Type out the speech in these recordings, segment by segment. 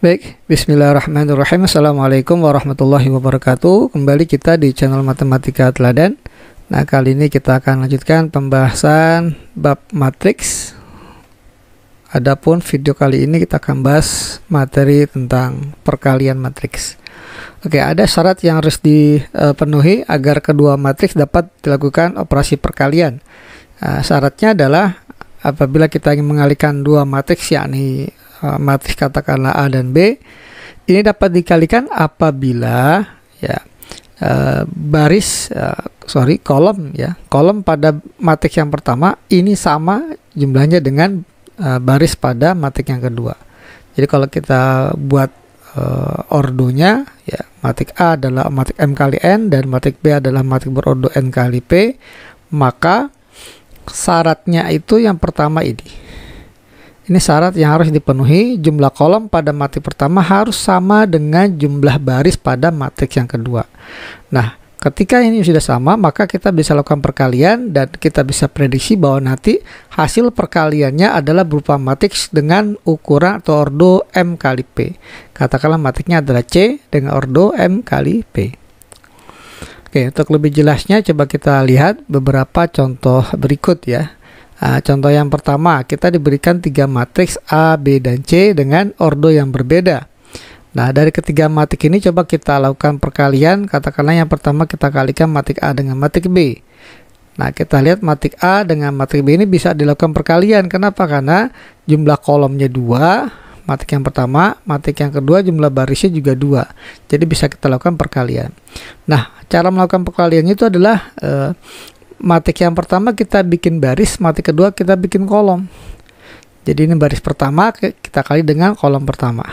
Baik, bismillahirrahmanirrahim. Assalamualaikum warahmatullahi wabarakatuh. Kembali kita di channel Matematika Teladan. Nah, kali ini kita akan lanjutkan pembahasan bab matriks. Adapun video kali ini kita akan bahas materi tentang perkalian matriks. Oke, ada syarat yang harus dipenuhi agar kedua matriks dapat dilakukan operasi perkalian. Nah, syaratnya adalah apabila kita ingin mengalihkan dua matriks yakni Eh, matriks katakanlah A dan B ini dapat dikalikan apabila ya uh, baris uh, sorry kolom ya kolom pada matriks yang pertama ini sama jumlahnya dengan uh, baris pada matriks yang kedua jadi kalau kita buat uh, ordonya ya matriks A adalah matriks M kali N dan matriks B adalah matriks berordo N kali P maka syaratnya itu yang pertama ini ini syarat yang harus dipenuhi, jumlah kolom pada matriks pertama harus sama dengan jumlah baris pada matriks yang kedua. Nah, ketika ini sudah sama, maka kita bisa lakukan perkalian dan kita bisa prediksi bahwa nanti hasil perkaliannya adalah berupa matriks dengan ukuran atau ordo M kali P. Katakanlah matriksnya adalah C dengan ordo M kali P. Oke, untuk lebih jelasnya coba kita lihat beberapa contoh berikut ya. Nah, contoh yang pertama, kita diberikan tiga matriks A, B, dan C dengan ordo yang berbeda. Nah, dari ketiga matrik ini coba kita lakukan perkalian. Katakanlah yang pertama kita kalikan matrik A dengan matrik B. Nah, kita lihat matrik A dengan matrik B ini bisa dilakukan perkalian. Kenapa? Karena jumlah kolomnya dua matrik yang pertama, matrik yang kedua, jumlah barisnya juga dua. Jadi bisa kita lakukan perkalian. Nah, cara melakukan perkalian itu adalah eh, matik yang pertama kita bikin baris, matik kedua kita bikin kolom. Jadi ini baris pertama kita kali dengan kolom pertama.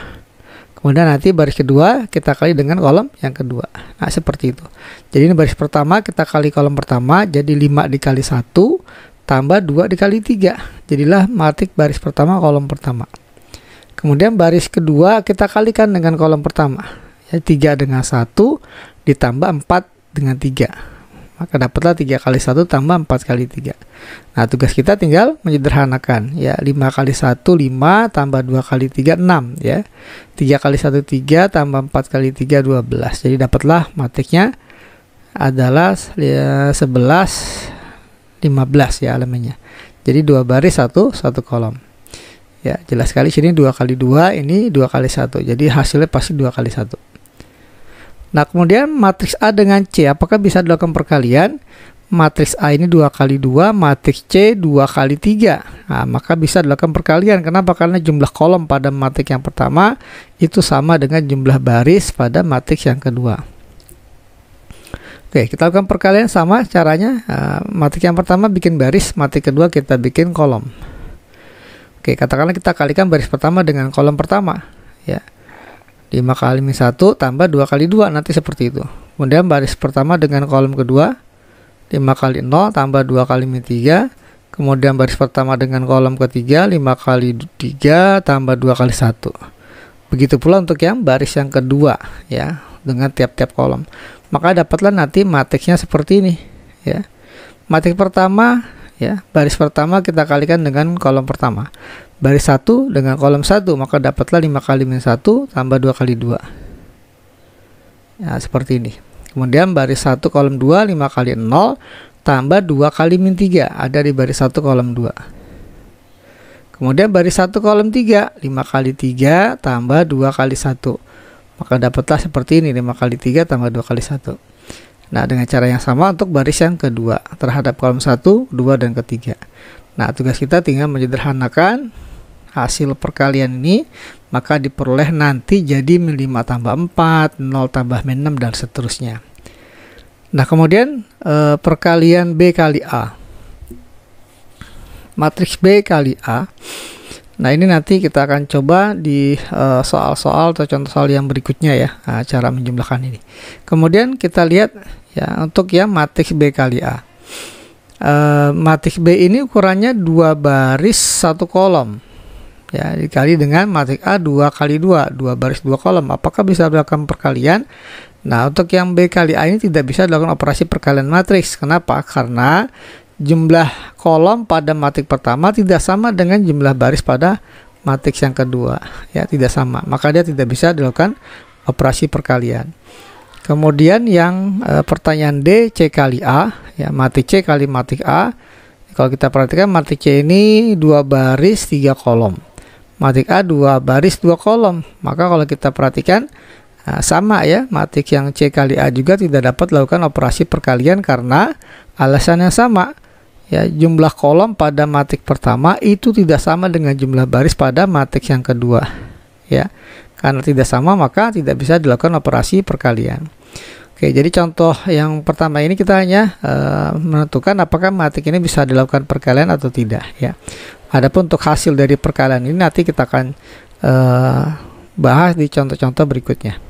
Kemudian nanti baris kedua kita kali dengan kolom yang kedua. Nah, seperti itu. Jadi ini baris pertama kita kali kolom pertama jadi 5 dikali 1 tambah 2 dikali 3. Jadilah matik baris pertama kolom pertama. Kemudian baris kedua kita kalikan dengan kolom pertama. Ya, 3 dengan 1 ditambah 4 dengan 3 maka dapatlah 3 kali 1 tambah 4 kali 3. Nah, tugas kita tinggal menyederhanakan ya. 5 kali 1 5 tambah 2 kali 3 6 ya. 3 kali 1 3 tambah 4 kali 3 12. Jadi dapatlah matriknya adalah ya, 11 15 ya elemennya. Jadi 2 baris 1, 1 kolom. Ya, jelas sekali sini 2 kali 2, ini 2 kali 1. Jadi hasilnya pasti 2 kali 1. Nah, kemudian matriks A dengan C, apakah bisa dilakukan perkalian? matriks A ini dua kali dua matriks C dua kali tiga Nah, maka bisa dilakukan perkalian. Kenapa? Karena jumlah kolom pada matriks yang pertama itu sama dengan jumlah baris pada matriks yang kedua. Oke, kita lakukan perkalian sama caranya. Eh, matriks yang pertama bikin baris, matriks kedua kita bikin kolom. Oke, katakanlah kita kalikan baris pertama dengan kolom pertama. Ya. 5 kali min 1 tambah 2 kali 2 nanti seperti itu. Kemudian baris pertama dengan kolom kedua 5 kali 0 tambah 2 kali min 3. Kemudian baris pertama dengan kolom ketiga 5 kali 3 tambah 2 kali 1. Begitu pula untuk yang baris yang kedua ya dengan tiap-tiap kolom. Maka dapatlah nanti matriksnya seperti ini ya. Matriks pertama ya baris pertama kita kalikan dengan kolom pertama baris satu dengan kolom satu maka dapatlah lima kali minus satu tambah dua kali dua ya seperti ini kemudian baris satu kolom dua lima kali nol tambah dua kali min tiga ada di baris satu kolom dua kemudian baris satu kolom tiga lima kali tiga tambah dua kali satu maka dapatlah seperti ini lima kali tiga tambah dua kali satu Nah, dengan cara yang sama untuk baris yang kedua terhadap kolom 1, 2, dan ketiga. Nah, tugas kita tinggal menyederhanakan hasil perkalian ini, maka diperoleh nanti jadi 5 tambah 4, 0 tambah 6, dan seterusnya. Nah, kemudian e, perkalian B kali A. Matriks B kali A Nah ini nanti kita akan coba di eh, soal-soal uh, atau contoh soal yang berikutnya ya nah, cara menjumlahkan ini. Kemudian kita lihat ya untuk ya matriks B kali A. Uh, eh, matriks B ini ukurannya dua baris satu kolom ya dikali dengan matriks A dua kali dua dua baris dua kolom apakah bisa dilakukan perkalian nah untuk yang B kali A ini tidak bisa dilakukan operasi perkalian matriks kenapa karena jumlah kolom pada matik pertama tidak sama dengan jumlah baris pada matik yang kedua ya tidak sama maka dia tidak bisa dilakukan operasi perkalian kemudian yang e, pertanyaan D C kali A ya matik C kali matik A kalau kita perhatikan matik C ini dua baris tiga kolom matik A dua baris dua kolom maka kalau kita perhatikan Nah, sama ya, matik yang C kali A juga tidak dapat lakukan operasi perkalian karena alasannya sama ya jumlah kolom pada matik pertama itu tidak sama dengan jumlah baris pada matik yang kedua ya karena tidak sama maka tidak bisa dilakukan operasi perkalian Oke jadi contoh yang pertama ini kita hanya e, menentukan apakah matik ini bisa dilakukan perkalian atau tidak ya Adapun untuk hasil dari perkalian ini nanti kita akan e, bahas di contoh-contoh berikutnya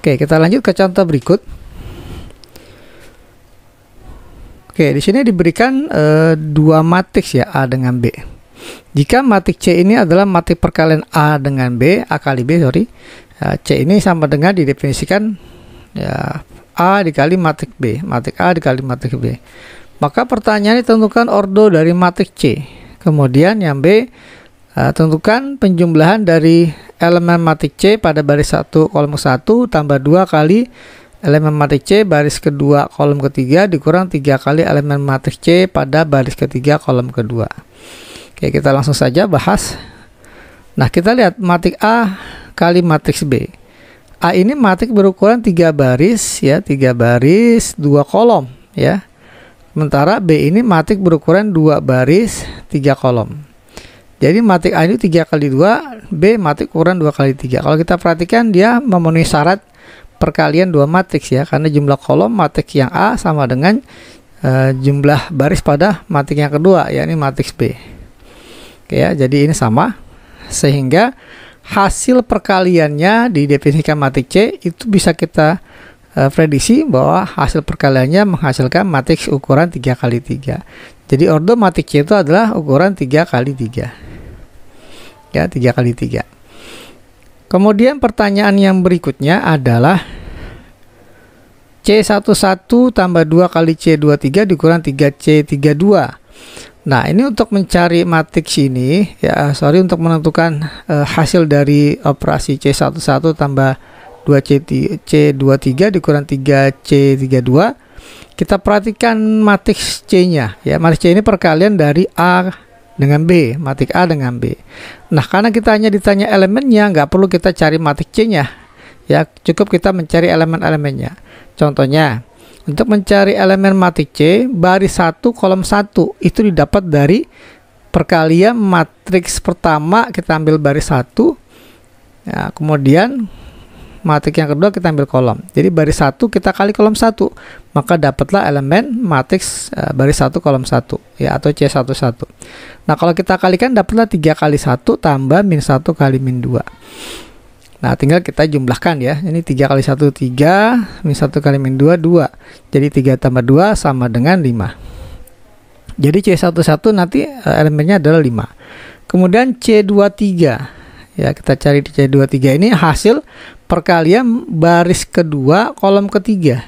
Oke kita lanjut ke contoh berikut Oke, di sini diberikan e, dua matriks ya A dengan B. Jika matriks C ini adalah matriks perkalian A dengan B, A kali B, sorry. Ya, C ini sama dengan didefinisikan ya A dikali matriks B, matriks A dikali matriks B. Maka pertanyaan ditentukan ordo dari matriks C. Kemudian yang B eh, tentukan penjumlahan dari elemen matriks C pada baris 1 kolom 1 tambah 2 kali elemen matriks C baris kedua kolom ketiga dikurang tiga kali elemen matriks C pada baris ketiga kolom kedua. Oke, kita langsung saja bahas. Nah, kita lihat matriks A kali matriks B. A ini matriks berukuran tiga baris ya, tiga baris, dua kolom ya. Sementara B ini matriks berukuran dua baris, tiga kolom. Jadi matriks A ini tiga kali dua, B matriks ukuran dua kali tiga. Kalau kita perhatikan dia memenuhi syarat perkalian dua matriks ya karena jumlah kolom matriks yang A sama dengan uh, jumlah baris pada matriks yang kedua ya ini matriks B. Oke ya, jadi ini sama sehingga hasil perkaliannya didefinisikan matriks C itu bisa kita uh, prediksi bahwa hasil perkaliannya menghasilkan matriks ukuran 3 kali 3. Jadi ordo matriks C itu adalah ukuran 3 kali 3. Ya, 3 kali 3. Kemudian pertanyaan yang berikutnya adalah C11 tambah 2 kali C23 dikurang 3C32. Nah, ini untuk mencari matriks ini, ya, sorry untuk menentukan uh, hasil dari operasi C11 tambah 2C, C23 dikurang 3C32. Kita perhatikan matriks C-nya, ya, matriks C ini perkalian dari A dengan B, matik A dengan B. Nah, karena kita hanya ditanya elemennya, nggak perlu kita cari matik C-nya. Ya, cukup kita mencari elemen-elemennya. Contohnya, untuk mencari elemen matik C, baris 1 kolom 1 itu didapat dari perkalian matriks pertama kita ambil baris 1. Ya, kemudian matriks yang kedua kita ambil kolom. Jadi baris satu kita kali kolom satu maka dapatlah elemen matriks e, baris satu kolom satu ya atau C11. Nah, kalau kita kalikan dapatlah tiga kali satu tambah min satu kali min 2. Nah, tinggal kita jumlahkan ya. Ini tiga kali satu tiga Min satu kali min dua 2. Jadi tiga tambah dua sama dengan lima. Jadi C11 nanti e, elemennya adalah lima. Kemudian C23 ya kita cari di C23 ini hasil perkalian baris kedua kolom ketiga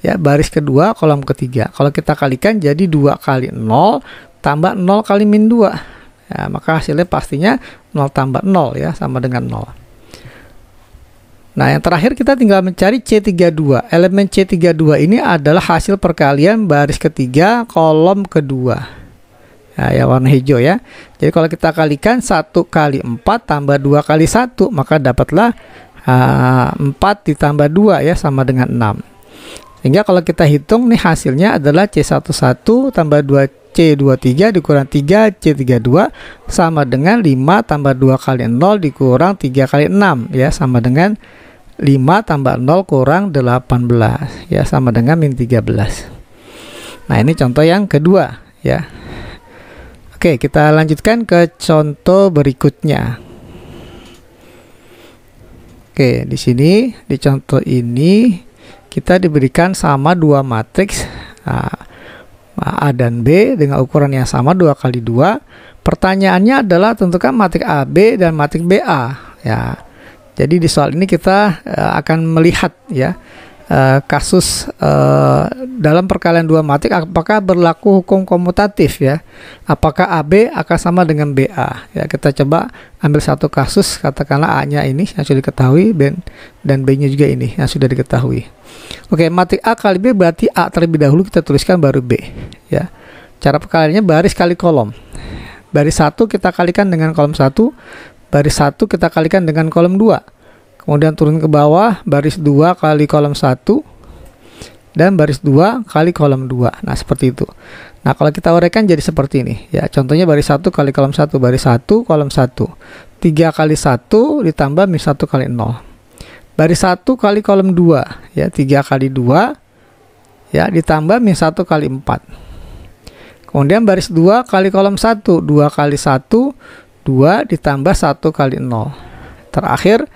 ya baris kedua kolom ketiga kalau kita kalikan jadi dua kali nol tambah nol kali min dua ya, maka hasilnya pastinya nol tambah nol ya sama dengan nol Nah, yang terakhir kita tinggal mencari C32. Elemen C32 ini adalah hasil perkalian baris ketiga kolom kedua. Nah, ya warna hijau ya. Jadi kalau kita kalikan 1 kali 4 tambah 2 kali 1 maka dapatlah uh, ah, 4 ditambah 2 ya sama dengan 6. Sehingga kalau kita hitung nih hasilnya adalah C11 tambah 2 C23 dikurang 3 C32 sama dengan 5 tambah 2 kali 0 dikurang 3 kali 6 ya sama dengan 5 tambah 0 kurang 18 ya sama dengan min 13. Nah ini contoh yang kedua ya. Oke, kita lanjutkan ke contoh berikutnya. Oke, di sini di contoh ini kita diberikan sama dua matriks ah, ah, A dan B dengan ukuran yang sama dua kali dua. Pertanyaannya adalah tentukan matriks AB dan matriks BA. Ya, jadi di soal ini kita eh, akan melihat ya uh, kasus uh, dalam perkalian dua matik apakah berlaku hukum komutatif ya apakah AB akan sama dengan BA ya kita coba ambil satu kasus katakanlah A-nya ini yang sudah diketahui dan dan B-nya juga ini yang sudah diketahui oke matik A kali B berarti A terlebih dahulu kita tuliskan baru B ya cara perkaliannya baris kali kolom baris satu kita kalikan dengan kolom satu baris satu kita kalikan dengan kolom dua kemudian turun ke bawah baris 2 kali kolom 1 dan baris 2 kali kolom 2 nah seperti itu nah kalau kita uraikan jadi seperti ini ya contohnya baris 1 kali kolom 1 baris 1 kolom 1 3 kali 1 ditambah min 1 kali 0 baris 1 kali kolom 2 ya 3 kali 2 ya ditambah min 1 kali 4 kemudian baris 2 kali kolom 1 2 kali 1 2 ditambah 1 kali 0 terakhir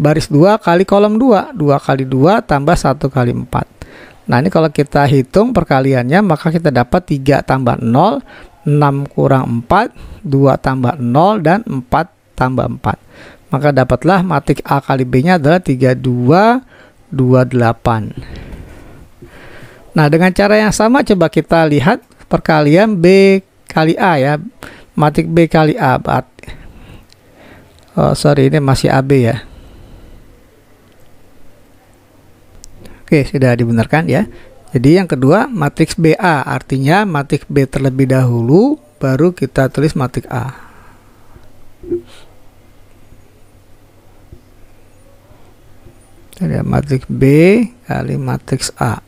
baris 2 kali kolom 2 2 kali 2 tambah 1 kali 4 nah ini kalau kita hitung perkaliannya maka kita dapat 3 tambah 0 6 kurang 4 2 tambah 0 dan 4 tambah 4 maka dapatlah matik A kali B nya adalah 32 28 nah dengan cara yang sama coba kita lihat perkalian B kali A ya matik B kali A oh, sorry ini masih AB ya Oke, sudah dibenarkan ya. Jadi yang kedua matriks BA artinya matriks B terlebih dahulu baru kita tulis matriks A. Jadi matriks B kali matriks A.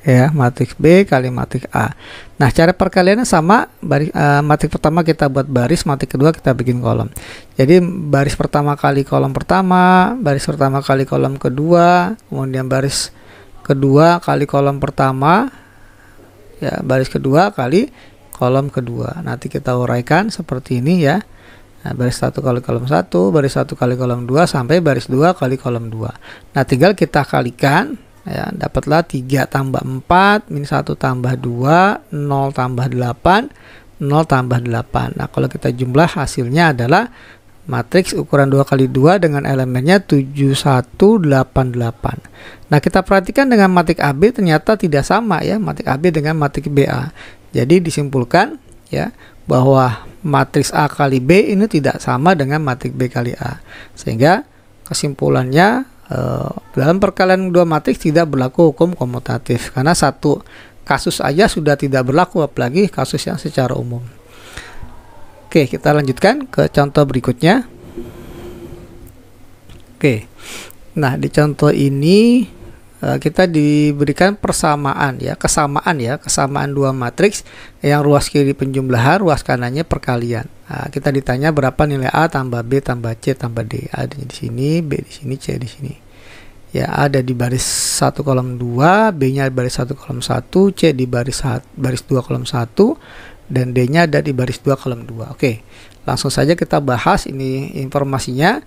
ya matriks B kali matriks A. Nah, cara perkaliannya sama, baris, uh, eh, matriks pertama kita buat baris, matriks kedua kita bikin kolom. Jadi baris pertama kali kolom pertama, baris pertama kali kolom kedua, kemudian baris kedua kali kolom pertama, ya baris kedua kali kolom kedua. Nanti kita uraikan seperti ini ya. Nah, baris satu kali kolom satu, baris satu kali kolom dua sampai baris dua kali kolom dua. Nah, tinggal kita kalikan ya dapatlah 3 tambah 4 min 1 tambah 2 0 tambah 8 0 tambah 8 nah kalau kita jumlah hasilnya adalah matriks ukuran 2 kali 2 dengan elemennya 7188 nah kita perhatikan dengan matrik AB ternyata tidak sama ya matrik AB dengan matrik BA jadi disimpulkan ya bahwa matriks A kali B ini tidak sama dengan matriks B kali A sehingga kesimpulannya Eh, dalam perkalian dua matriks tidak berlaku hukum komutatif karena satu kasus aja sudah tidak berlaku apalagi kasus yang secara umum. Oke, kita lanjutkan ke contoh berikutnya. Oke. Nah, di contoh ini Eh, kita diberikan persamaan ya, kesamaan ya, kesamaan dua matriks yang ruas kiri penjumlahan, ruas kanannya perkalian. Nah, kita ditanya berapa nilai A tambah B tambah C tambah D. ada di sini, B di sini, C di sini. Ya, ada di baris satu kolom dua B-nya di baris satu kolom satu C di baris satu baris dua kolom satu dan D-nya ada di baris dua kolom dua Oke. Langsung saja kita bahas ini informasinya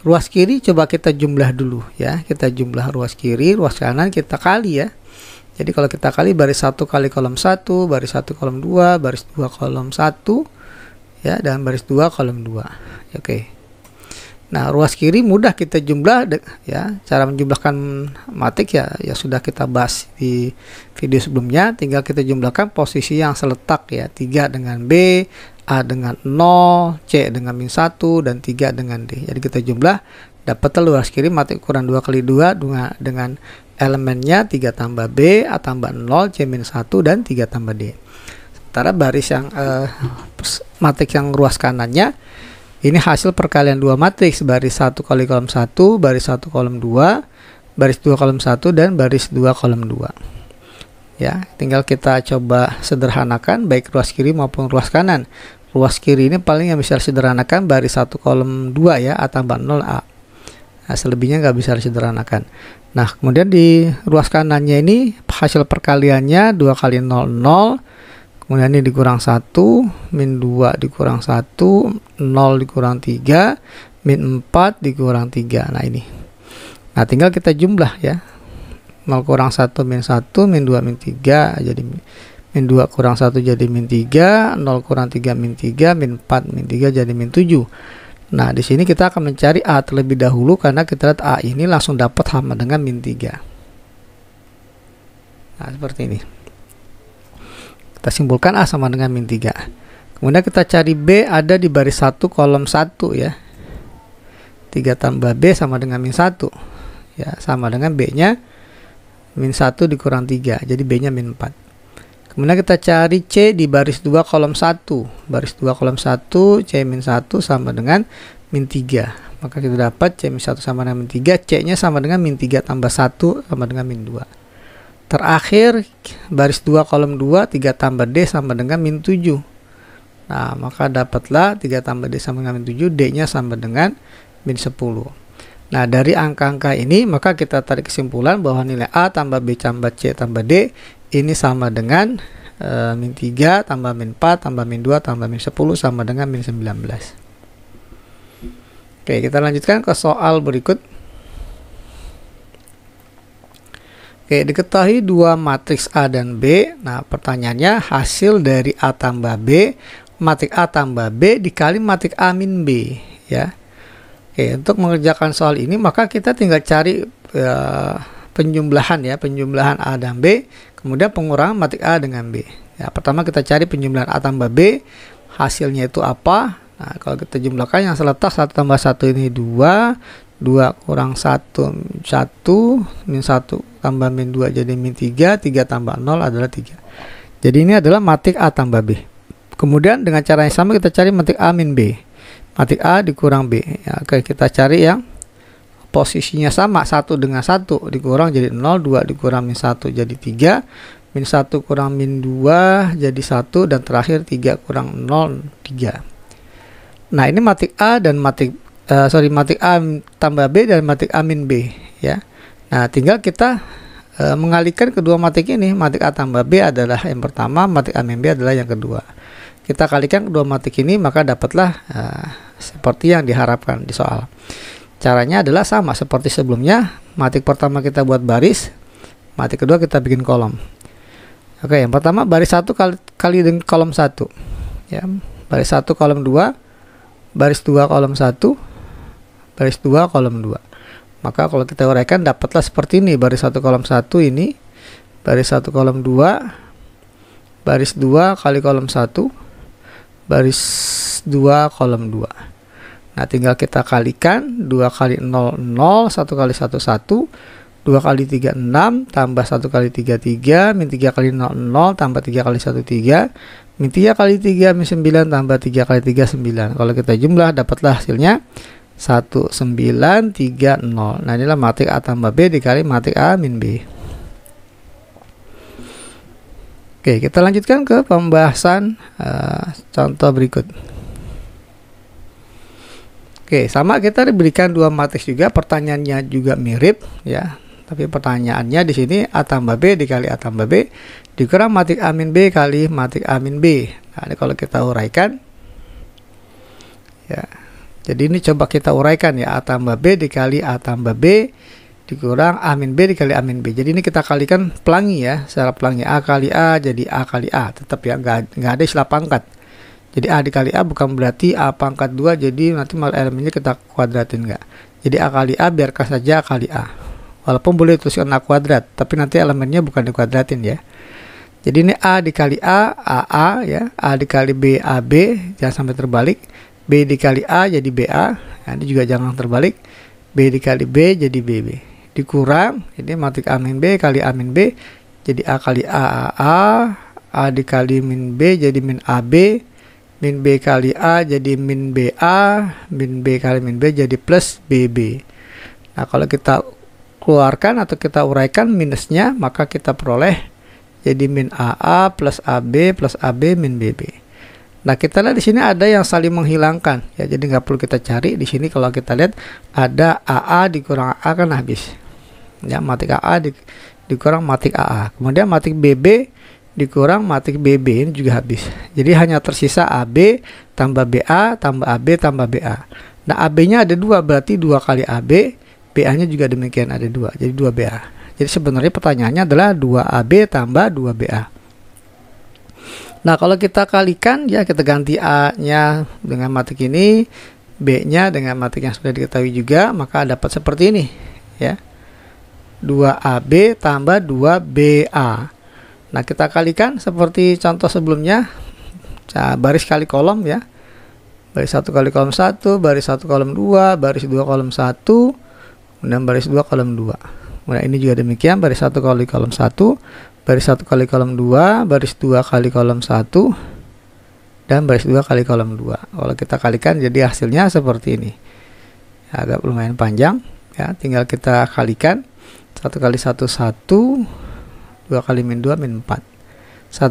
ruas kiri coba kita jumlah dulu ya kita jumlah ruas kiri ruas kanan kita kali ya jadi kalau kita kali baris satu kali kolom satu baris satu kolom dua baris dua kolom satu ya dan baris dua kolom dua oke okay. nah ruas kiri mudah kita jumlah ya cara menjumlahkan matik ya ya sudah kita bahas di video sebelumnya tinggal kita jumlahkan posisi yang seletak ya tiga dengan B A dengan 0, C dengan min 1, dan 3 dengan D. Jadi kita jumlah dapat telur kiri mati ukuran 2 kali 2 dengan elemennya 3 tambah B, A tambah 0, C min 1, dan 3 tambah D. Sementara baris yang eh, matriks yang ruas kanannya ini hasil perkalian dua matriks baris 1 kali kolom 1, baris 1 kolom 2, baris 2 kolom 1 dan baris 2 kolom 2. Ya, tinggal kita coba sederhanakan baik ruas kiri maupun ruas kanan. Ruas kiri ini paling yang bisa disederhanakan baris satu kolom 2 ya A tambah 0A. Nah, selebihnya nggak bisa disederhanakan. Nah, kemudian di ruas kanannya ini hasil perkaliannya 2 kali 0, 0. Kemudian ini dikurang 1, min 2 dikurang 1, 0 dikurang 3, min 4 dikurang 3. Nah, ini. Nah, tinggal kita jumlah ya. 0 kurang 1 min 1, min 2, min 3, jadi min 2 kurang 1 jadi min 3 0 kurang 3 min 3 min 4 min 3 jadi min 7 nah di sini kita akan mencari A terlebih dahulu karena kita lihat A ini langsung dapat sama dengan min 3 nah seperti ini kita simpulkan A sama dengan min 3 kemudian kita cari B ada di baris 1 kolom 1 ya 3 tambah B sama dengan min 1 ya sama dengan B nya min 1 dikurang 3 jadi B nya min 4 Kemudian kita cari C di baris 2 kolom 1. Baris 2 kolom 1, C min 1 sama dengan min 3. Maka kita dapat C min 1 sama dengan min 3. C-nya sama dengan min 3 tambah 1 sama dengan min 2. Terakhir, baris 2 kolom 2, 3 tambah D sama dengan min 7. Nah, maka dapatlah 3 tambah D sama dengan min 7, D-nya sama dengan min 10. Nah, dari angka-angka ini, maka kita tarik kesimpulan bahwa nilai A tambah B tambah C tambah D ini sama dengan e, min 3 tambah min 4 tambah min 2 tambah min 10 sama dengan min 19 oke kita lanjutkan ke soal berikut oke diketahui dua matriks A dan B nah pertanyaannya hasil dari A tambah B matriks A tambah B dikali matriks A min B ya Oke, untuk mengerjakan soal ini maka kita tinggal cari eh, penjumlahan ya, penjumlahan A dan B Kemudian pengurangan matik A dengan B. Ya, pertama kita cari penjumlahan A tambah B, hasilnya itu apa? Nah, kalau kita jumlahkan yang seletak 1 tambah 1 ini 2, 2 kurang 1, 1, min 1 tambah min 2 jadi min 3, 3 tambah 0 adalah 3. Jadi ini adalah matik A tambah B. Kemudian dengan cara yang sama kita cari matik A min B. Matik A dikurang B. Ya, oke, kita cari yang posisinya sama satu dengan satu dikurang jadi 0 2 dikurang min 1 jadi 3 min 1 kurang min 2 jadi 1 dan terakhir 3 kurang 0 3 nah ini matik A dan matik uh, sorry matik A tambah B dan matik A min B ya nah tinggal kita uh, mengalihkan kedua matik ini matik A tambah B adalah yang pertama matik A min B adalah yang kedua kita kalikan kedua matik ini maka dapatlah uh, seperti yang diharapkan di soal caranya adalah sama seperti sebelumnya matik pertama kita buat baris matik kedua kita bikin kolom oke yang pertama baris satu kali, kali dengan kolom satu ya baris satu kolom dua baris dua kolom satu baris dua kolom dua maka kalau kita uraikan dapatlah seperti ini baris satu kolom satu ini baris satu kolom dua baris dua kali kolom satu baris dua kolom dua Nah, tinggal kita kalikan 2 kali 0 0, 1 kali 1 1, 2 kali 3 6, tambah 1 kali 3 3, min 3 kali 0 0, tambah 3 kali 1 3, min 3 kali 3 min 9 tambah 3 kali 3 9. Kalau kita jumlah dapatlah hasilnya 1930. Nah, inilah matik A tambah B dikali matik A min B. Oke, kita lanjutkan ke pembahasan uh, contoh berikut. Oke, sama kita diberikan dua matriks juga, pertanyaannya juga mirip ya. Tapi pertanyaannya di sini A tambah B dikali A tambah B dikurang matik A min B kali matik A min B. Nah, ini kalau kita uraikan ya. Jadi ini coba kita uraikan ya A tambah B dikali A tambah B dikurang A min B dikali A min B. Jadi ini kita kalikan pelangi ya, secara pelangi A kali A jadi A kali A. Tetap ya nggak nggak ada istilah pangkat jadi A dikali A bukan berarti A pangkat 2 jadi nanti mal elemennya kita kuadratin enggak. Jadi A kali A biarkan saja A kali A. Walaupun boleh tuliskan A kuadrat, tapi nanti elemennya bukan dikuadratin ya. Jadi ini A dikali A, AA ya. A dikali B, AB, jangan sampai terbalik. B dikali A jadi BA, nah, ini juga jangan terbalik. B dikali B jadi BB. Dikurang, ini matik A min B kali A min B, jadi A kali A, AA. A dikali min B jadi min AB min B kali A jadi min b a min B kali min B jadi plus BB. Nah, kalau kita keluarkan atau kita uraikan minusnya, maka kita peroleh jadi min AA plus AB plus AB min BB. Nah, kita lihat di sini ada yang saling menghilangkan. Ya, jadi nggak perlu kita cari di sini kalau kita lihat ada AA dikurang a kan habis. Ya, matik AA di, dikurang matik AA. Kemudian matik BB dikurang matik BB ini juga habis. Jadi hanya tersisa AB tambah BA tambah AB tambah BA. Nah AB-nya ada dua berarti dua kali AB, BA-nya juga demikian ada dua, jadi dua BA. Jadi sebenarnya pertanyaannya adalah 2AB tambah 2BA. Nah kalau kita kalikan ya kita ganti A-nya dengan matik ini, B-nya dengan matik yang sudah diketahui juga, maka dapat seperti ini ya. 2AB tambah 2BA Nah, kita kalikan seperti contoh sebelumnya. Nah, baris kali kolom ya. Baris satu kali kolom satu baris 1 kolom dua baris 2 kolom satu kemudian baris 2 kolom dua Kemudian ini juga demikian, baris satu kali kolom satu baris satu kali kolom dua baris dua kali kolom satu dan baris dua kali kolom dua Kalau kita kalikan jadi hasilnya seperti ini. Ya, agak lumayan panjang ya, tinggal kita kalikan satu kali satu satu 2 kali min 2 min 4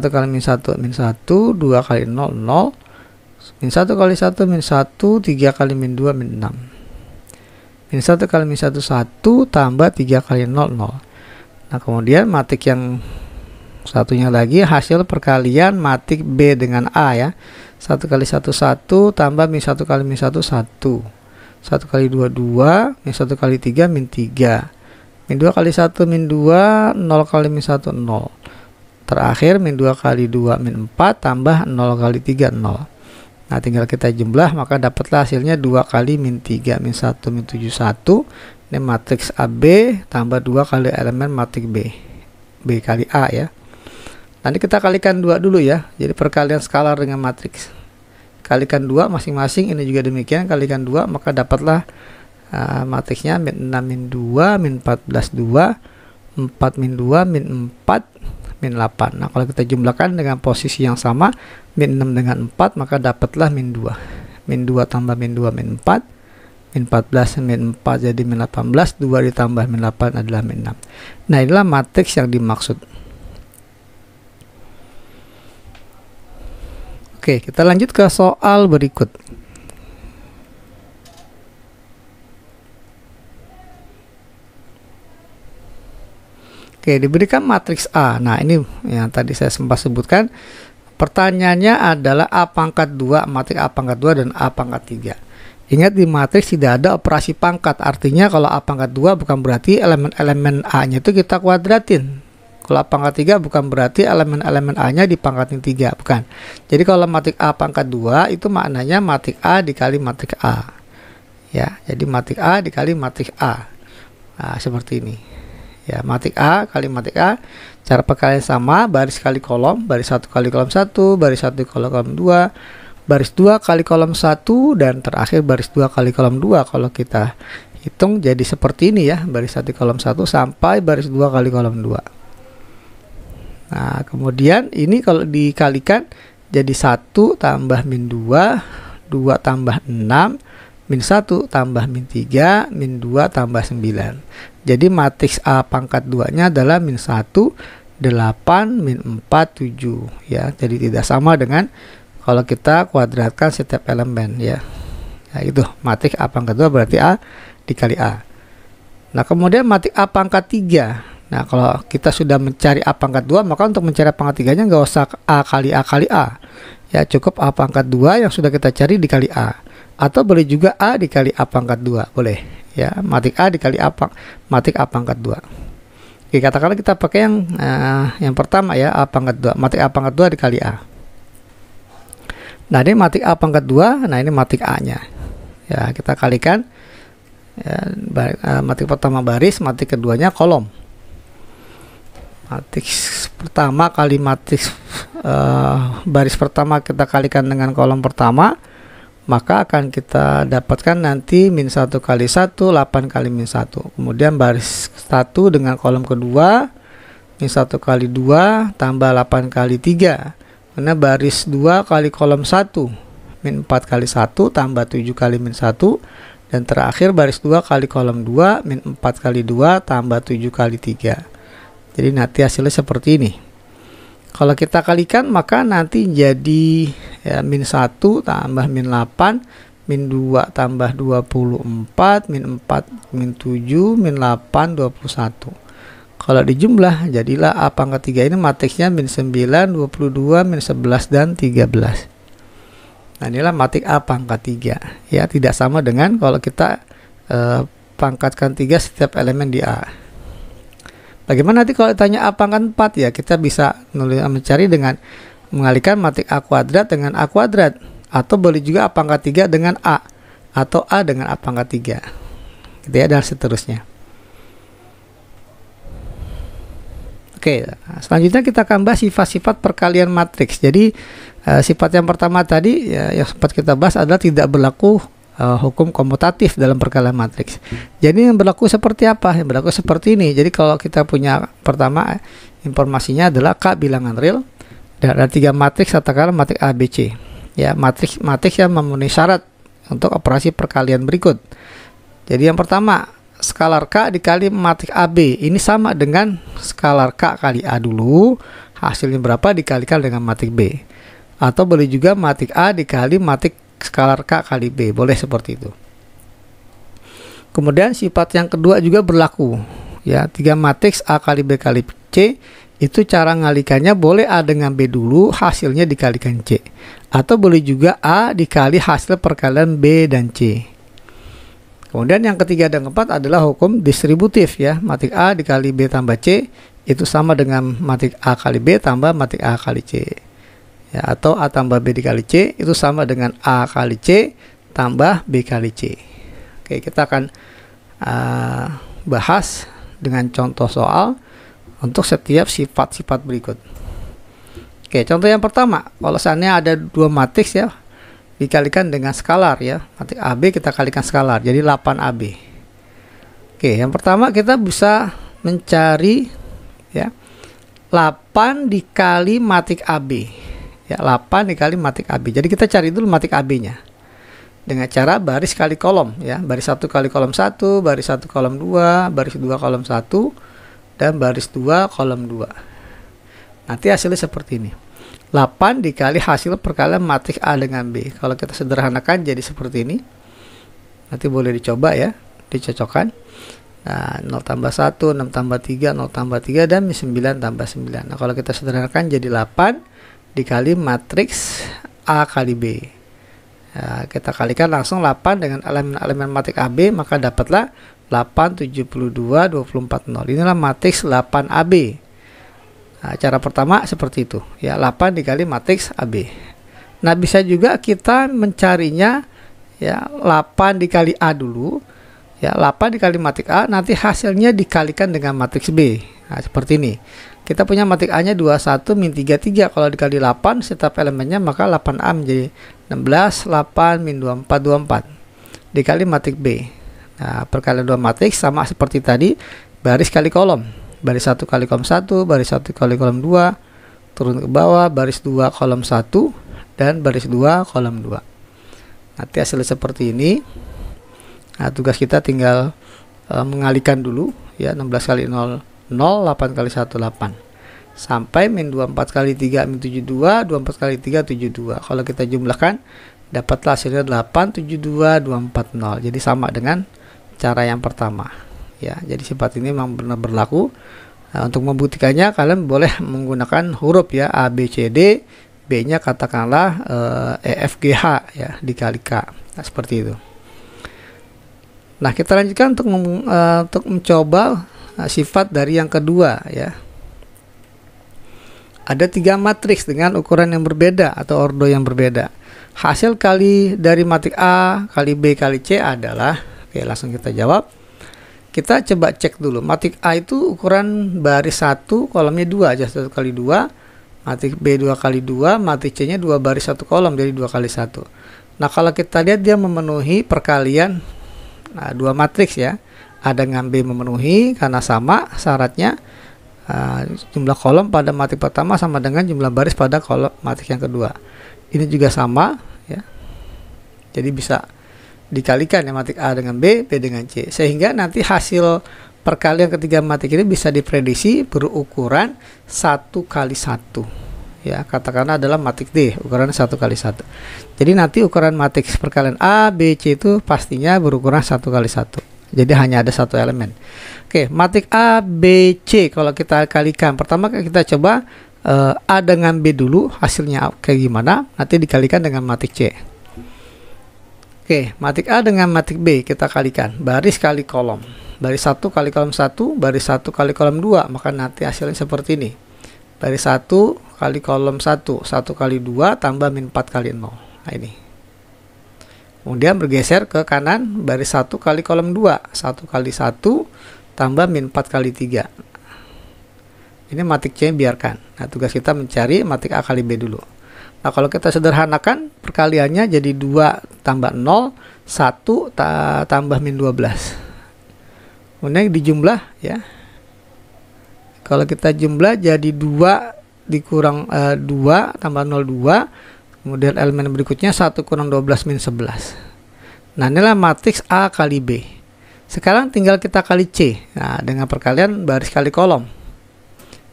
1 kali min 1 min 1 2 kali 0 0 min 1 kali 1 min 1 3 kali min 2 min 6 min 1 kali min 1 1 tambah 3 kali 0 0 nah kemudian matik yang satunya lagi hasil perkalian matik B dengan A ya 1 kali 1 1 tambah min 1 kali min 1 1 1 kali 2 2 min 1 kali 3 min 3 min 2 kali 1 min 2 0 kali min 1 0 terakhir min 2 kali 2 min 4 tambah 0 kali 3 0 nah tinggal kita jumlah maka dapatlah hasilnya 2 kali min 3 min 1 min 7 1 ini matriks AB tambah 2 kali elemen matriks B B kali A ya nanti kita kalikan 2 dulu ya jadi perkalian skalar dengan matriks kalikan 2 masing-masing ini juga demikian kalikan 2 maka dapatlah uh, ah, matriksnya min 6 min 2 min 14 2 4 min 2 min 4 min 8 nah kalau kita jumlahkan dengan posisi yang sama min 6 dengan 4 maka dapatlah min 2 min 2 tambah min 2 min 4 min 14 min 4 jadi min 18 2 ditambah min 8 adalah min 6 nah inilah matriks yang dimaksud Oke, kita lanjut ke soal berikut. Oke, diberikan matriks A. Nah, ini yang tadi saya sempat sebutkan. Pertanyaannya adalah A pangkat 2, matriks A pangkat 2 dan A pangkat 3. Ingat di matriks tidak ada operasi pangkat. Artinya kalau A pangkat 2 bukan berarti elemen-elemen A-nya itu kita kuadratin. Kalau A pangkat 3 bukan berarti elemen-elemen A-nya dipangkatin 3, bukan. Jadi kalau matriks A pangkat 2 itu maknanya matriks A dikali matriks A. Ya, jadi matriks A dikali matriks A. Nah, seperti ini ya matik A kali matik A cara perkalian sama baris kali kolom baris satu kali kolom satu baris satu kali kolom dua baris dua kali kolom satu dan terakhir baris dua kali kolom dua kalau kita hitung jadi seperti ini ya baris satu kolom satu sampai baris dua kali kolom dua nah kemudian ini kalau dikalikan jadi satu tambah min dua dua tambah enam min satu tambah min tiga min dua tambah sembilan jadi matriks A pangkat 2-nya adalah min 1, 8, min 4, 7. Ya, jadi tidak sama dengan kalau kita kuadratkan setiap elemen ya. Nah, itu matriks A pangkat 2 berarti A dikali A. Nah, kemudian matriks A pangkat 3. Nah, kalau kita sudah mencari A pangkat 2, maka untuk mencari A pangkat 3-nya nggak usah A kali A kali A. Ya, cukup A pangkat 2 yang sudah kita cari dikali A atau boleh juga A dikali A pangkat 2 boleh ya matik A dikali A pang, matik A pangkat 2 Oke, katakanlah kita pakai yang uh, yang pertama ya A pangkat 2 matik A pangkat 2 dikali A nah ini matik A pangkat 2 nah ini matik A nya ya kita kalikan ya, bar, uh, eh, matik pertama baris matik keduanya kolom matik pertama kali matik uh, baris pertama kita kalikan dengan kolom pertama maka akan kita dapatkan nanti min 1 kali 1 8 kali min 1 kemudian baris 1 dengan kolom kedua min 1 kali 2 tambah 8 kali 3 karena baris 2 kali kolom 1 min 4 kali 1 tambah 7 kali min 1 dan terakhir baris 2 kali kolom 2 min 4 kali 2 tambah 7 kali 3 jadi nanti hasilnya seperti ini kalau kita kalikan maka nanti jadi ya, min 1 tambah min 8 min 2 tambah 24 min 4 min 7 min 8 21 kalau dijumlah jadilah A pangkat 3 ini matriksnya min 9 22 min 11 dan 13 nah inilah matrik A pangkat 3 ya tidak sama dengan kalau kita eh, pangkatkan 3 setiap elemen di A Bagaimana nanti kalau ditanya apa kan 4 ya kita bisa mencari dengan mengalihkan matik A kuadrat dengan A kuadrat atau boleh juga A pangkat 3 dengan A atau A dengan A pangkat 3 gitu ya dan seterusnya. Oke, selanjutnya kita akan bahas sifat-sifat perkalian matriks. Jadi, eh, sifat yang pertama tadi ya, yang sempat kita bahas adalah tidak berlaku Eh, hukum komutatif dalam perkalian matriks. Jadi yang berlaku seperti apa? Yang berlaku seperti ini. Jadi kalau kita punya pertama informasinya adalah K bilangan real dan tiga matriks katakanlah matriks A B C. Ya, matriks matriks yang memenuhi syarat untuk operasi perkalian berikut. Jadi yang pertama skalar K dikali matriks AB. Ini sama dengan skalar K kali A dulu, hasilnya berapa dikalikan dengan matriks B. Atau boleh juga matriks A dikali matriks skalar K kali B boleh seperti itu kemudian sifat yang kedua juga berlaku ya tiga matriks A kali B kali C itu cara ngalikannya boleh A dengan B dulu hasilnya dikalikan C atau boleh juga A dikali hasil perkalian B dan C Kemudian yang ketiga dan keempat adalah hukum distributif ya. Matik A dikali B tambah C itu sama dengan matik A kali B tambah matik A kali C ya, atau A tambah B dikali C itu sama dengan A kali C tambah B kali C oke kita akan uh, bahas dengan contoh soal untuk setiap sifat-sifat berikut oke contoh yang pertama kalau seandainya ada dua matriks ya dikalikan dengan skalar ya matriks AB kita kalikan skalar jadi 8AB oke yang pertama kita bisa mencari ya 8 dikali matik AB ya 8 dikali matik AB jadi kita cari dulu matik AB nya dengan cara baris kali kolom ya baris satu kali kolom satu baris satu kolom 2 baris dua kolom satu dan baris dua kolom 2 nanti hasilnya seperti ini 8 dikali hasil perkalian matik A dengan B kalau kita sederhanakan jadi seperti ini nanti boleh dicoba ya dicocokkan nah 0 tambah 1 6 tambah 3 0 tambah 3 dan 9 tambah 9 nah kalau kita sederhanakan jadi 8 dikali matriks A kali B. Ya, kita kalikan langsung 8 dengan elemen-elemen matriks AB maka dapatlah 8 72 24 0. Inilah matriks 8AB. Nah, cara pertama seperti itu. Ya, 8 dikali matriks AB. Nah, bisa juga kita mencarinya ya 8 dikali A dulu. Ya, 8 dikali matriks A nanti hasilnya dikalikan dengan matriks B. Nah, seperti ini. Kita punya matik A-nya 21 min 33. Kalau dikali 8 setiap elemennya maka 8A menjadi 16, 8 min 24, 24. Dikali matik B. Nah, perkalian dua matik sama seperti tadi, baris kali kolom. Baris 1 kali kolom 1, baris 1 kali kolom 2, turun ke bawah, baris 2 kolom 1, dan baris 2 kolom 2. Nanti hasilnya seperti ini. Nah, tugas kita tinggal e, eh, mengalikan dulu ya 16 kali 0 08 kali 18 sampai min 24 kali 3 min 72 24 kali 3 72 kalau kita jumlahkan dapatlah hasilnya 872240 jadi sama dengan cara yang pertama ya jadi sifat ini memang benar berlaku nah, untuk membuktikannya kalian boleh menggunakan huruf ya A B C D B nya katakanlah eh, e, F G H ya dikali K nah, seperti itu nah kita lanjutkan untuk, eh, untuk mencoba Ah, sifat dari yang kedua ya. Ada tiga matriks dengan ukuran yang berbeda atau ordo yang berbeda. Hasil kali dari matriks A kali B kali C adalah, oke langsung kita jawab. Kita coba cek dulu. Matrik A itu ukuran baris 1, kolomnya 2 aja 1 kali 2. Matrik B 2 kali 2, matrik C-nya 2 baris 1 kolom jadi 2 kali 1. Nah, kalau kita lihat dia memenuhi perkalian nah, dua matriks ya A dengan B memenuhi karena sama syaratnya uh, jumlah kolom pada matik pertama sama dengan jumlah baris pada kolom matik yang kedua. Ini juga sama ya. Jadi bisa dikalikan ya matik A dengan B, B dengan C sehingga nanti hasil perkalian ketiga matik ini bisa diprediksi berukuran satu kali satu, ya katakanlah adalah matik D ukuran satu kali satu. jadi nanti ukuran matik perkalian A, B, C itu pastinya berukuran satu kali satu. Jadi hanya ada satu elemen. Oke, matik A, B, C kalau kita kalikan. Pertama kita coba uh, A dengan B dulu hasilnya kayak gimana, nanti dikalikan dengan matik C. Oke, matik A dengan matik B kita kalikan. Baris kali kolom. Baris satu kali kolom satu, baris satu kali kolom dua. maka nanti hasilnya seperti ini. Baris satu kali kolom satu, satu kali dua tambah min empat kali nol. Nah ini. Kemudian bergeser ke kanan baris 1 kali kolom 2. 1 kali 1 tambah min 4 kali 3. Ini matik C biarkan. Nah, tugas kita mencari matik A kali B dulu. Nah, kalau kita sederhanakan perkaliannya jadi 2 tambah 0, 1 ta tambah min 12. Kemudian dijumlah ya. Kalau kita jumlah jadi 2 dikurang uh, eh, 2 tambah 0 2 Kemudian elemen berikutnya 1 kurang 12 min 11. Nah inilah matriks A kali B. Sekarang tinggal kita kali C. Nah dengan perkalian baris kali kolom.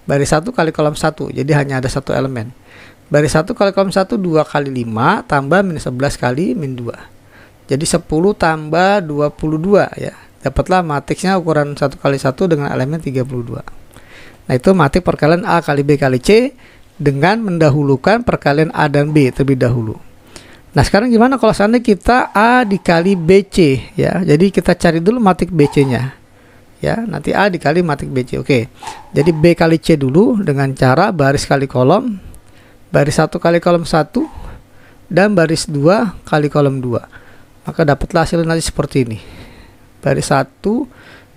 Baris 1 kali kolom 1. Jadi hanya ada satu elemen. Baris 1 kali kolom 1 2 kali 5 tambah min 11 kali min 2. Jadi 10 tambah 22 ya. Dapatlah matriksnya ukuran 1 kali 1 dengan elemen 32. Nah itu matriks perkalian A kali B kali C dengan mendahulukan perkalian A dan B terlebih dahulu. Nah sekarang gimana kalau seandainya kita A dikali BC ya. Jadi kita cari dulu matik BC-nya. Ya, nanti A dikali matik BC. Oke. Jadi B kali C dulu dengan cara baris kali kolom. Baris 1 kali kolom 1 dan baris 2 kali kolom 2. Maka dapatlah hasil nanti seperti ini. Baris 1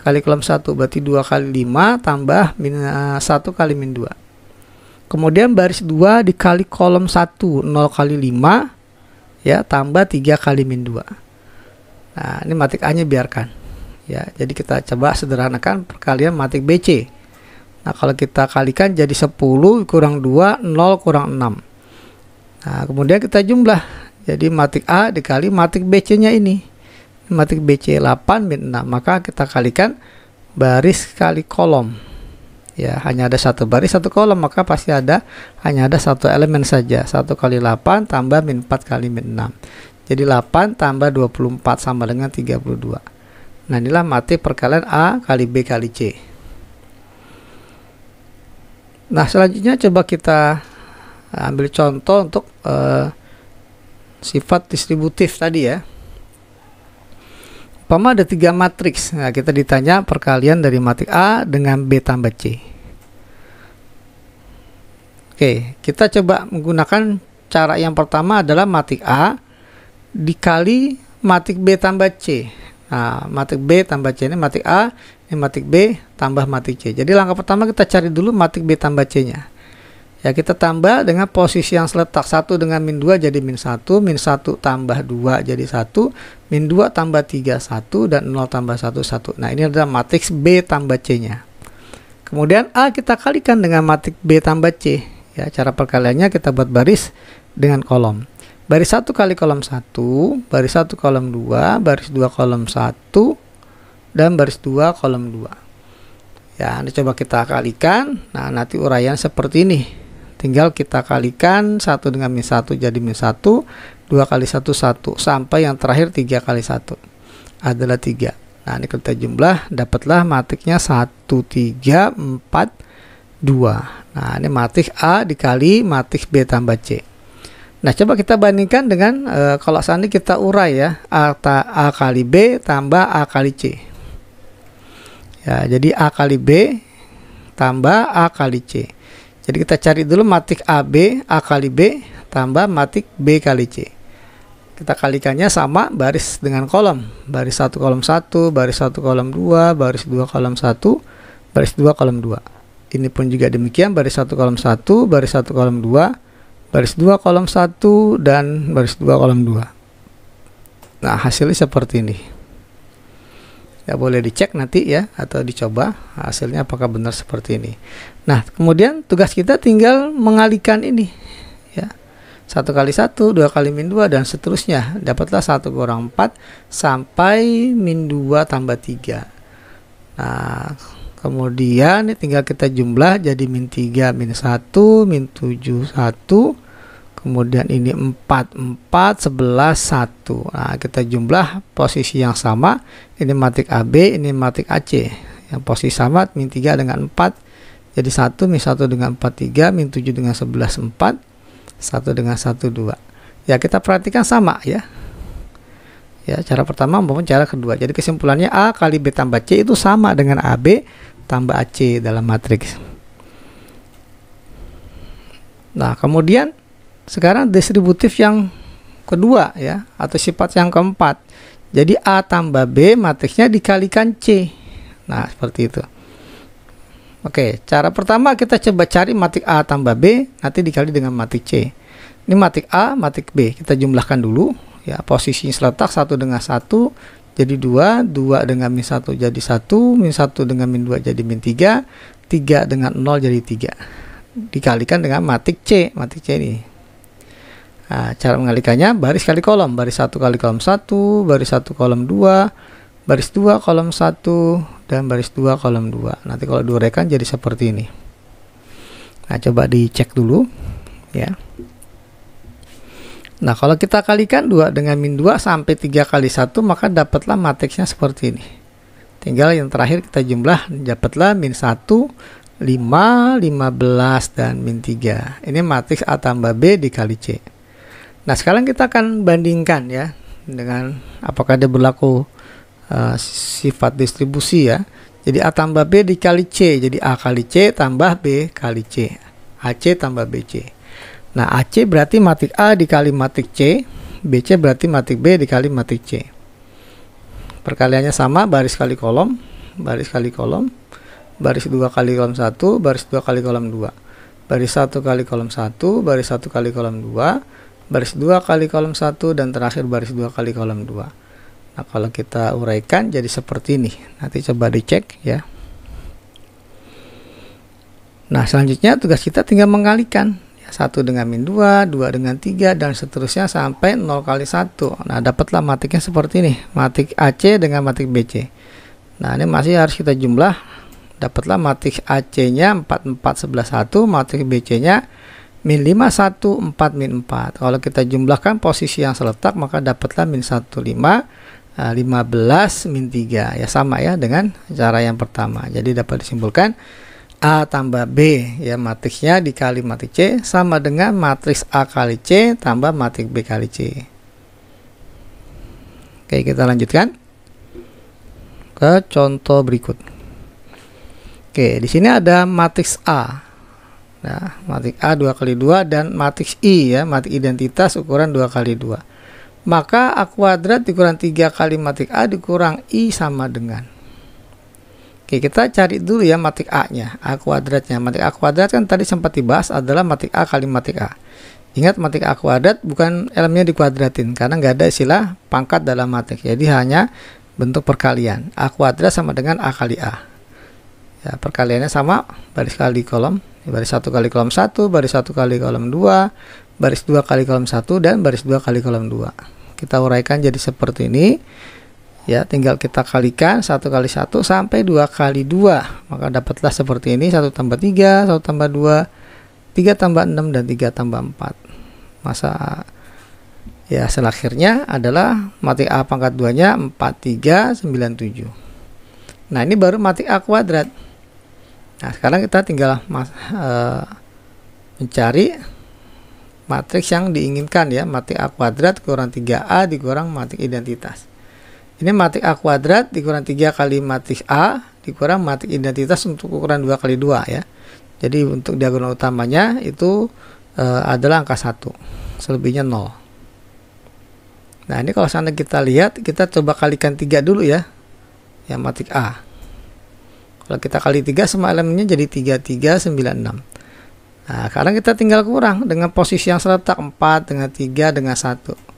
kali kolom 1 berarti 2 kali 5 tambah min, 1 eh, kali min 2. Kemudian baris 2 dikali kolom 1 0 kali 5 ya tambah 3 kali min 2. Nah, ini matik A-nya biarkan. Ya, jadi kita coba sederhanakan perkalian matik BC. Nah, kalau kita kalikan jadi 10 kurang 2 0 kurang 6. Nah, kemudian kita jumlah. Jadi matik A dikali matik BC-nya ini. Matik BC 8 min 6. Maka kita kalikan baris kali kolom ya hanya ada satu baris satu kolom maka pasti ada hanya ada satu elemen saja satu kali 8 tambah min 4 kali min 6 jadi 8 tambah 24 sama dengan 32 nah inilah mati perkalian A kali B kali C nah selanjutnya coba kita eh, ambil contoh untuk uh, sifat distributif tadi ya pama ada tiga matriks. Nah, kita ditanya perkalian dari matriks A dengan B tambah C. Oke, kita coba menggunakan cara yang pertama adalah matik A dikali matik B tambah C. Nah, matik B tambah C ini matik A, ini matik B tambah matik C. Jadi langkah pertama kita cari dulu matik B tambah C-nya. Ya, kita tambah dengan posisi yang seletak 1 dengan min 2 jadi min 1, min 1 tambah 2 jadi 1, min 2 tambah 3 1, dan 0 tambah 1 1. Nah, ini adalah matik B tambah C-nya. Kemudian A kita kalikan dengan matik B tambah C ya cara perkaliannya kita buat baris dengan kolom baris satu kali kolom satu baris satu kolom dua baris dua kolom satu dan baris dua kolom dua ya ini coba kita kalikan nah nanti uraian seperti ini tinggal kita kalikan satu dengan min satu jadi min satu dua kali satu satu sampai yang terakhir tiga kali satu adalah tiga Nah, ini kita jumlah dapatlah matiknya satu tiga empat. 2. Nah, ini matriks A dikali matriks B tambah C. Nah, coba kita bandingkan dengan e, kalau sandi kita urai ya, A, ta, A kali B tambah A kali C. Ya, jadi A kali B tambah A kali C. Jadi kita cari dulu matriks AB, A kali B tambah matriks B kali C. Kita kalikannya sama baris dengan kolom. Baris 1 kolom 1, baris 1 kolom 2, baris 2 kolom 1, baris 2 kolom 2. Ini pun juga demikian baris 1 kolom 1, baris 1 kolom 2, baris 2 kolom 1 dan baris 2 kolom 2. Nah, hasilnya seperti ini. Ya boleh dicek nanti ya atau dicoba hasilnya apakah benar seperti ini. Nah, kemudian tugas kita tinggal mengalikan ini ya. satu kali satu dua kali min dua dan seterusnya. Dapatlah 1 kurang empat sampai min dua tambah tiga. Nah, Kemudian ini tinggal kita jumlah jadi min 3, min 1, min 7, 1. Kemudian ini 4, 4, 11, 1. Nah, kita jumlah posisi yang sama. Ini matik AB, ini matik AC. Yang posisi sama, min 3 dengan 4. Jadi 1, min 1 dengan 4, 3, min 7 dengan 11, 4. 1 dengan 1, 2. Ya, kita perhatikan sama ya. Ya, cara pertama maupun cara kedua. Jadi kesimpulannya A kali B tambah C itu sama dengan AB tambah AC dalam matriks. Nah, kemudian sekarang distributif yang kedua ya atau sifat yang keempat. Jadi A tambah B matriksnya dikalikan C. Nah, seperti itu. Oke, cara pertama kita coba cari matik A tambah B nanti dikali dengan matik C. Ini matik A, matik B kita jumlahkan dulu ya posisinya seletak satu dengan satu jadi 2, 2 dengan min 1 jadi 1, min 1 dengan min 2 jadi min 3, 3 dengan 0 jadi 3. Dikalikan dengan matik C, matik C ini. Nah, cara mengalikannya baris kali kolom, baris 1 kali kolom 1, baris 1 kolom 2, baris 2 kolom 1, dan baris 2 kolom 2. Nanti kalau diuraikan jadi seperti ini. Nah, coba dicek dulu ya. Nah, kalau kita kalikan 2 dengan min 2 sampai 3 kali 1, maka dapatlah matriksnya seperti ini. Tinggal yang terakhir kita jumlah, dapatlah min 1, 5, 15, dan min 3. Ini matriks A tambah B dikali C. Nah, sekarang kita akan bandingkan ya, dengan apakah dia berlaku uh, sifat distribusi ya. Jadi A tambah B dikali C, jadi A kali C tambah B kali C. AC tambah BC. Nah, AC berarti matik A dikali matik C, BC berarti matik B dikali matik C. Perkaliannya sama, baris kali kolom, baris kali kolom, baris 2 kali kolom 1, baris 2 kali kolom 2, baris 1 kali kolom 1, baris 1 kali kolom 2, baris 2 kali kolom 1, dan terakhir baris 2 kali kolom 2. Nah, kalau kita uraikan jadi seperti ini. Nanti coba dicek ya. Nah, selanjutnya tugas kita tinggal mengalikan. 1 dengan min 2, 2 dengan 3, dan seterusnya sampai 0 kali 1. Nah, dapatlah matiknya seperti ini, matik AC dengan matik BC. Nah, ini masih harus kita jumlah. Dapatlah matik AC-nya 4, 4, 11, 1, matik BC-nya min 5, 1, 4, min 4. Kalau kita jumlahkan posisi yang seletak, maka dapatlah min 1, 5, 15, min 3. Ya, sama ya dengan cara yang pertama. Jadi dapat disimpulkan A tambah B ya matriksnya dikali matriks C sama dengan matriks A kali C tambah matriks B kali C Oke kita lanjutkan ke contoh berikut Oke di sini ada matriks A nah matriks A 2 kali 2 dan matriks I ya matriks identitas ukuran 2 kali 2 maka A kuadrat dikurang 3 kali matriks A dikurang I sama dengan Oke, kita cari dulu ya matik A-nya, A kuadratnya. Matik A kuadrat kan tadi sempat dibahas adalah matik A kali matik A. Ingat matik A kuadrat bukan elemennya dikuadratin karena nggak ada istilah pangkat dalam matik. Jadi hanya bentuk perkalian. A kuadrat sama dengan A kali A. Ya, perkaliannya sama baris kali kolom. Baris satu kali kolom 1, baris satu kali kolom 2, baris dua kali kolom 1, dan baris dua kali kolom 2. Kita uraikan jadi seperti ini ya tinggal kita kalikan satu kali satu sampai dua kali dua maka dapatlah seperti ini satu tambah tiga satu tambah dua tiga tambah enam dan tiga tambah empat masa ya selakhirnya adalah mati A pangkat tiga nya tujuh. nah ini baru mati A kuadrat nah sekarang kita tinggal mas, e, mencari matriks yang diinginkan ya mati A kuadrat kurang tiga a dikurang matik identitas ini matik A kuadrat dikurang 3 kali matik A dikurang matik identitas untuk ukuran 2 kali 2 ya. Jadi untuk diagonal utamanya itu e, adalah angka 1. Selebihnya 0. Nah, ini kalau sana kita lihat, kita coba kalikan 3 dulu ya. Ya matik A. Kalau kita kali 3 sama elemennya jadi 3396. Nah, sekarang kita tinggal kurang dengan posisi yang seretak 4 dengan 3 dengan 1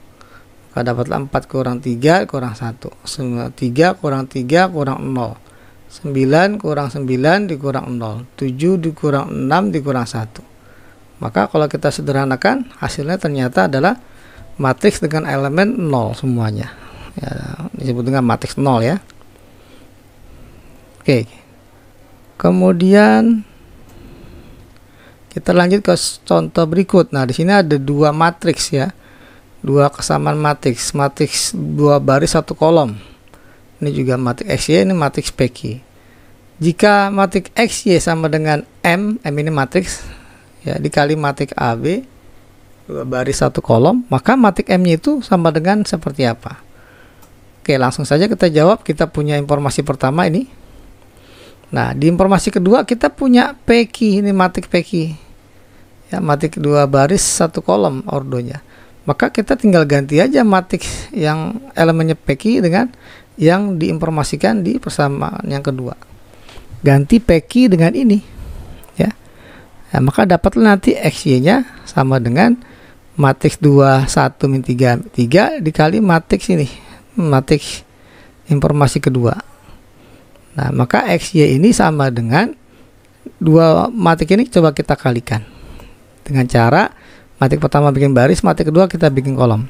maka dapatlah 4 kurang 3 kurang 1 3 kurang 3 kurang 0 9 kurang 9 dikurang 0 7 dikurang 6 dikurang 1 maka kalau kita sederhanakan hasilnya ternyata adalah matriks dengan elemen 0 semuanya ya, disebut dengan matriks 0 ya oke kemudian kita lanjut ke contoh berikut nah di sini ada dua matriks ya dua kesamaan matriks matriks dua baris satu kolom ini juga matriks XY ini matriks PQ jika matriks XY sama dengan M M ini matriks ya dikali matriks AB dua baris satu kolom maka matriks M nya itu sama dengan seperti apa Oke langsung saja kita jawab kita punya informasi pertama ini Nah di informasi kedua kita punya PQ ini matriks PQ ya matriks dua baris satu kolom ordonya maka kita tinggal ganti aja matik yang elemennya peki dengan yang diinformasikan di persamaan yang kedua ganti peki dengan ini ya nah, maka dapat nanti xy nya sama dengan matriks 2 1 min 3 3 dikali matriks ini matriks informasi kedua nah maka xy ini sama dengan dua matriks ini coba kita kalikan dengan cara matik pertama bikin baris matik kedua kita bikin kolom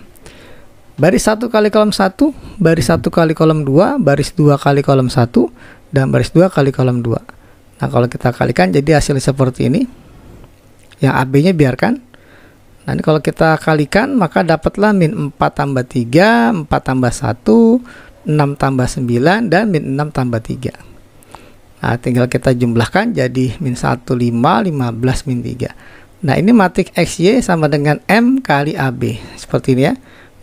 baris satu kali kolom satu baris satu kali kolom dua baris dua kali kolom satu dan baris dua kali kolom dua nah kalau kita kalikan jadi hasilnya seperti ini yang AB nya biarkan nah ini kalau kita kalikan maka dapatlah min 4 tambah 3 4 tambah 1 6 tambah 9 dan min 6 tambah 3 Nah, tinggal kita jumlahkan jadi min 1, 5, 15, min 3. Nah ini matriks XY sama dengan M kali AB seperti ini ya.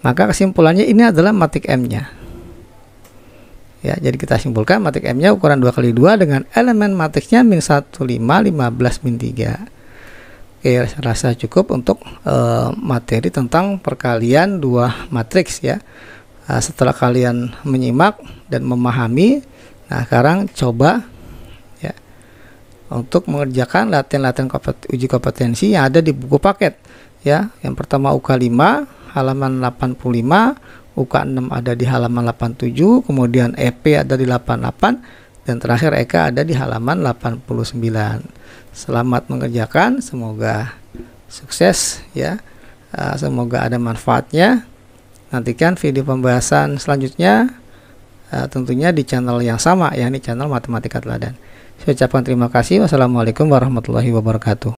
Maka kesimpulannya ini adalah matriks M-nya. Ya, jadi kita simpulkan matriks M-nya ukuran 2 kali 2 dengan elemen matriksnya min 1, 5, 15, min 3. Oke, saya rasa cukup untuk e, materi tentang perkalian dua matriks ya. Nah, setelah kalian menyimak dan memahami, nah sekarang coba untuk mengerjakan latihan-latihan uji kompetensi yang ada di buku paket ya. Yang pertama UK 5 halaman 85, UK 6 ada di halaman 87, kemudian EP ada di 88 dan terakhir EK ada di halaman 89. Selamat mengerjakan, semoga sukses ya. Ah, semoga ada manfaatnya. Nantikan video pembahasan selanjutnya ah, tentunya di channel yang sama yakni channel Matematika Teladan. Saya ucapkan terima kasih. Wassalamualaikum warahmatullahi wabarakatuh.